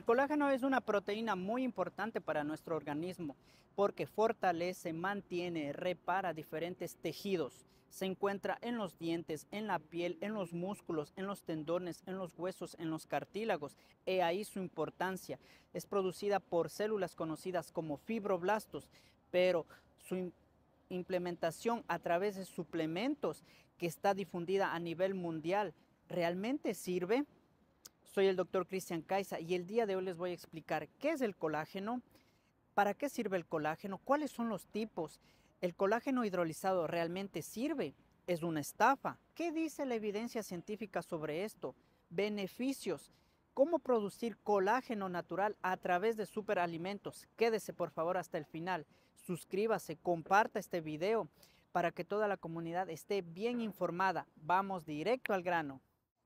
El colágeno es una proteína muy importante para nuestro organismo porque fortalece, mantiene, repara diferentes tejidos. Se encuentra en los dientes, en la piel, en los músculos, en los tendones, en los huesos, en los cartílagos. He ahí su importancia. Es producida por células conocidas como fibroblastos, pero su implementación a través de suplementos que está difundida a nivel mundial realmente sirve. Soy el doctor Cristian Caiza y el día de hoy les voy a explicar qué es el colágeno, para qué sirve el colágeno, cuáles son los tipos, el colágeno hidrolizado realmente sirve, es una estafa, qué dice la evidencia científica sobre esto, beneficios, cómo producir colágeno natural a través de superalimentos. Quédese por favor hasta el final, suscríbase, comparta este video para que toda la comunidad esté bien informada. Vamos directo al grano.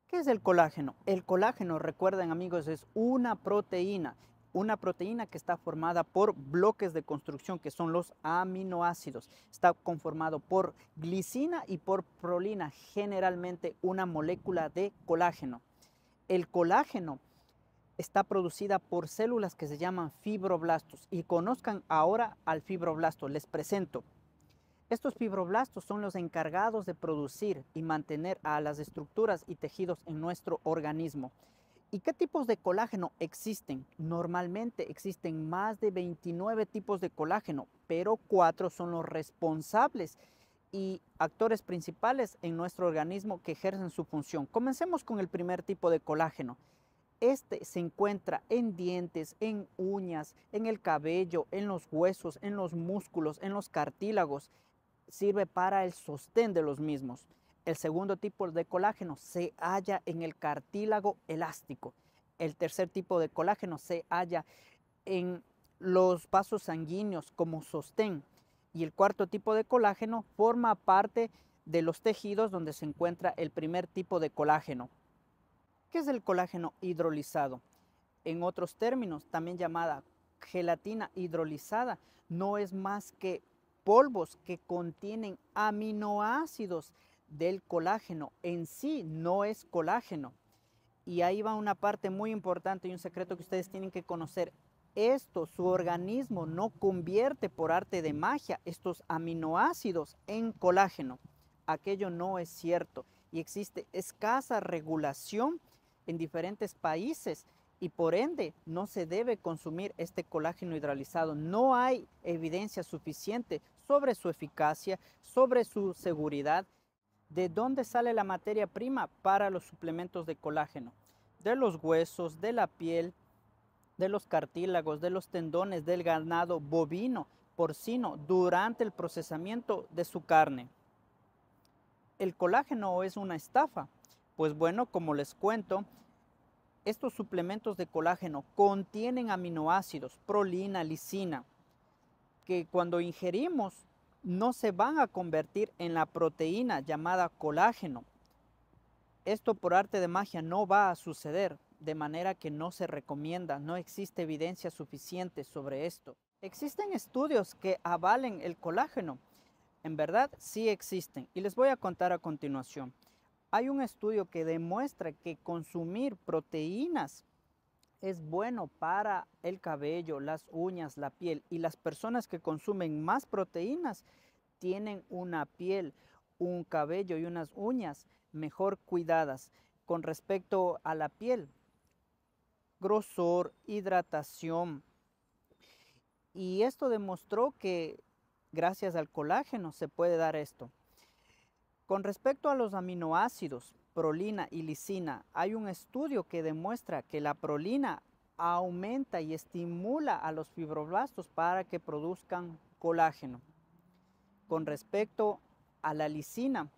¿Qué es el colágeno? El colágeno, recuerden amigos, es una proteína, una proteína que está formada por bloques de construcción que son los aminoácidos. Está conformado por glicina y por prolina, generalmente una molécula de colágeno. El colágeno está producida por células que se llaman fibroblastos y conozcan ahora al fibroblasto. Les presento estos fibroblastos son los encargados de producir y mantener a las estructuras y tejidos en nuestro organismo. ¿Y qué tipos de colágeno existen? Normalmente existen más de 29 tipos de colágeno, pero cuatro son los responsables y actores principales en nuestro organismo que ejercen su función. Comencemos con el primer tipo de colágeno. Este se encuentra en dientes, en uñas, en el cabello, en los huesos, en los músculos, en los cartílagos, sirve para el sostén de los mismos. El segundo tipo de colágeno se halla en el cartílago elástico. El tercer tipo de colágeno se halla en los vasos sanguíneos como sostén. Y el cuarto tipo de colágeno forma parte de los tejidos donde se encuentra el primer tipo de colágeno. ¿Qué es el colágeno hidrolizado? En otros términos, también llamada gelatina hidrolizada, no es más que polvos que contienen aminoácidos del colágeno. En sí no es colágeno. Y ahí va una parte muy importante y un secreto que ustedes tienen que conocer. Esto, su organismo no convierte por arte de magia estos aminoácidos en colágeno. Aquello no es cierto y existe escasa regulación en diferentes países y por ende no se debe consumir este colágeno hidralizado No hay evidencia suficiente sobre su eficacia, sobre su seguridad, de dónde sale la materia prima para los suplementos de colágeno, de los huesos, de la piel, de los cartílagos, de los tendones, del ganado bovino, porcino, durante el procesamiento de su carne. ¿El colágeno es una estafa? Pues bueno, como les cuento, estos suplementos de colágeno contienen aminoácidos, prolina, lisina, que cuando ingerimos no se van a convertir en la proteína llamada colágeno. Esto por arte de magia no va a suceder, de manera que no se recomienda, no existe evidencia suficiente sobre esto. Existen estudios que avalen el colágeno. En verdad, sí existen, y les voy a contar a continuación. Hay un estudio que demuestra que consumir proteínas es bueno para el cabello, las uñas, la piel. Y las personas que consumen más proteínas tienen una piel, un cabello y unas uñas mejor cuidadas. Con respecto a la piel, grosor, hidratación. Y esto demostró que gracias al colágeno se puede dar esto. Con respecto a los aminoácidos, prolina y lisina. Hay un estudio que demuestra que la prolina aumenta y estimula a los fibroblastos para que produzcan colágeno. Con respecto a la lisina,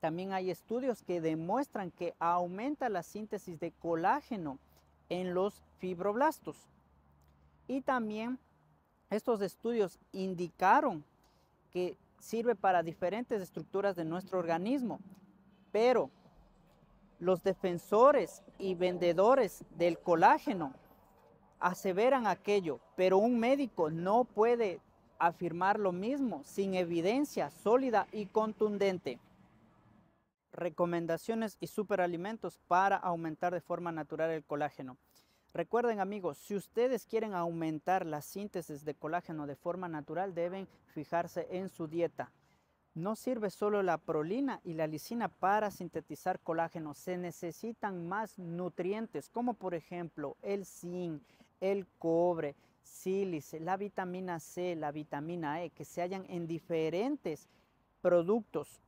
también hay estudios que demuestran que aumenta la síntesis de colágeno en los fibroblastos. Y también estos estudios indicaron que sirve para diferentes estructuras de nuestro organismo, pero los defensores y vendedores del colágeno aseveran aquello, pero un médico no puede afirmar lo mismo sin evidencia sólida y contundente. Recomendaciones y superalimentos para aumentar de forma natural el colágeno. Recuerden amigos, si ustedes quieren aumentar la síntesis de colágeno de forma natural, deben fijarse en su dieta. No sirve solo la prolina y la lisina para sintetizar colágeno, se necesitan más nutrientes como por ejemplo el zinc, el cobre, sílice, la vitamina C, la vitamina E, que se hallan en diferentes productos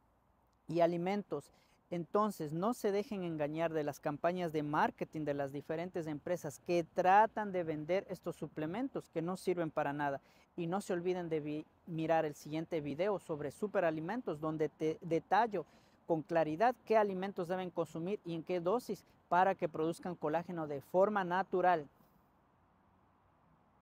y alimentos entonces, no se dejen engañar de las campañas de marketing de las diferentes empresas que tratan de vender estos suplementos que no sirven para nada. Y no se olviden de mirar el siguiente video sobre superalimentos donde te detallo con claridad qué alimentos deben consumir y en qué dosis para que produzcan colágeno de forma natural.